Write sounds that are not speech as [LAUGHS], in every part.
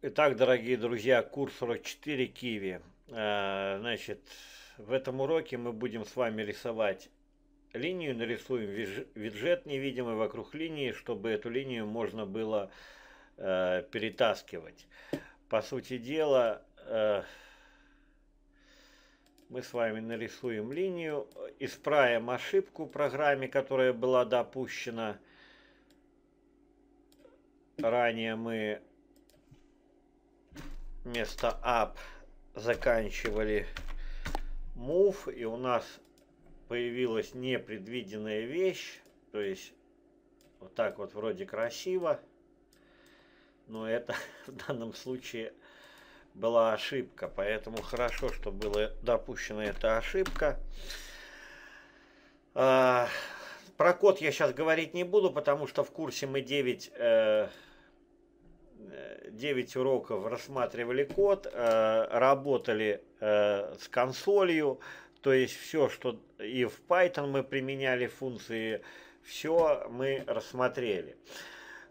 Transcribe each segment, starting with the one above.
Итак, дорогие друзья, курс 44 киви. Э, значит, в этом уроке мы будем с вами рисовать линию, нарисуем виджет невидимый вокруг линии, чтобы эту линию можно было э, перетаскивать. По сути дела, э, мы с вами нарисуем линию, исправим ошибку в программе, которая была допущена. Ранее мы вместо up заканчивали move, и у нас появилась непредвиденная вещь, то есть вот так вот вроде красиво, но это [LAUGHS] в данном случае была ошибка, поэтому хорошо, что была допущена эта ошибка. А, про код я сейчас говорить не буду, потому что в курсе мы 9 9 уроков рассматривали код, э, работали э, с консолью, то есть все, что и в Python мы применяли функции, все мы рассмотрели.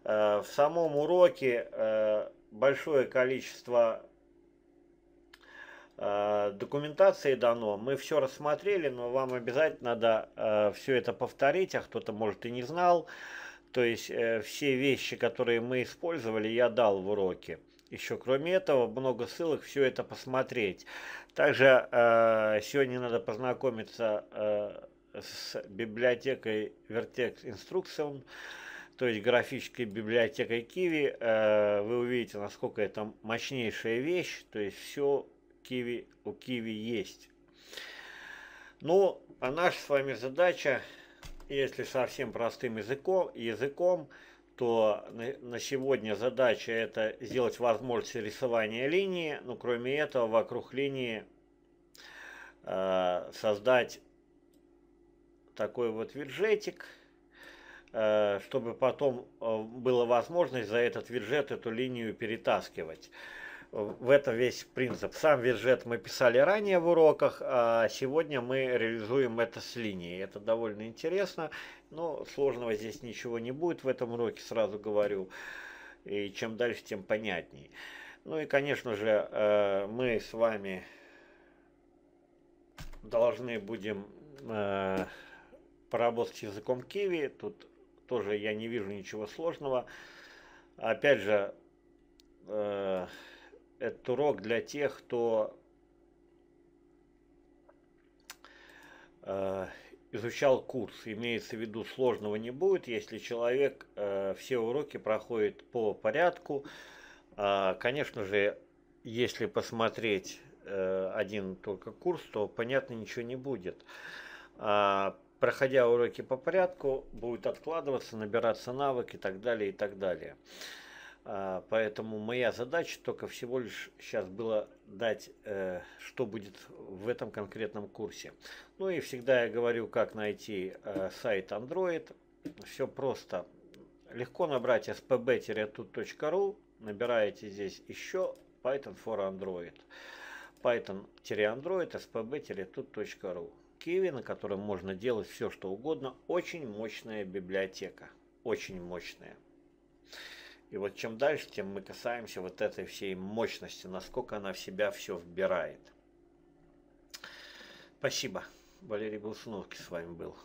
Э, в самом уроке большое количество документации дано, мы все рассмотрели, но вам обязательно надо все это повторить, а кто-то, может, и не знал. То есть э, все вещи, которые мы использовали, я дал в уроке. Еще кроме этого, много ссылок, все это посмотреть. Также э, сегодня надо познакомиться э, с библиотекой Vertex Instruction, то есть графической библиотекой Kiwi. Э, вы увидите, насколько это мощнейшая вещь, то есть все Kiwi, у Kiwi есть. Ну, а наша с вами задача если совсем простым языком, языком то на сегодня задача это сделать возможность рисования линии, но ну, кроме этого вокруг линии э, создать такой вот виджетик, э, чтобы потом э, была возможность за этот виджет эту линию перетаскивать в это весь принцип. Сам виджет мы писали ранее в уроках, а сегодня мы реализуем это с линии. Это довольно интересно, но сложного здесь ничего не будет в этом уроке, сразу говорю. И чем дальше, тем понятней. Ну и, конечно же, э, мы с вами должны будем э, поработать с языком Киви. Тут тоже я не вижу ничего сложного. Опять же, э, этот урок для тех, кто э, изучал курс. Имеется в виду, сложного не будет, если человек э, все уроки проходит по порядку. Э, конечно же, если посмотреть э, один только курс, то понятно ничего не будет. Э, проходя уроки по порядку, будет откладываться, набираться навык и так далее, и так далее. А, поэтому моя задача только всего лишь сейчас было дать, э, что будет в этом конкретном курсе. Ну и всегда я говорю, как найти э, сайт Android. Все просто. Легко набрать spb-tut.ru, набираете здесь еще Python for Android. Python-Android, spb-tut.ru. Kiwi, на котором можно делать все, что угодно. Очень мощная библиотека. Очень мощная. И вот чем дальше, тем мы касаемся вот этой всей мощности, насколько она в себя все вбирает. Спасибо. Валерий Глушиновский с вами был.